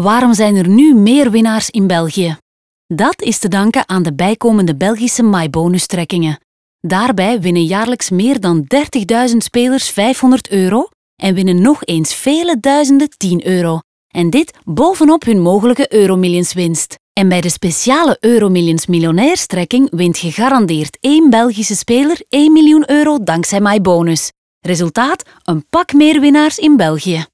Waarom zijn er nu meer winnaars in België? Dat is te danken aan de bijkomende Belgische trekkingen. Daarbij winnen jaarlijks meer dan 30.000 spelers 500 euro en winnen nog eens vele duizenden 10 euro. En dit bovenop hun mogelijke EuroMillions-winst. En bij de speciale Euromillions miljonairstrekking wint gegarandeerd één Belgische speler 1 miljoen euro dankzij MyBonus. Resultaat: een pak meer winnaars in België.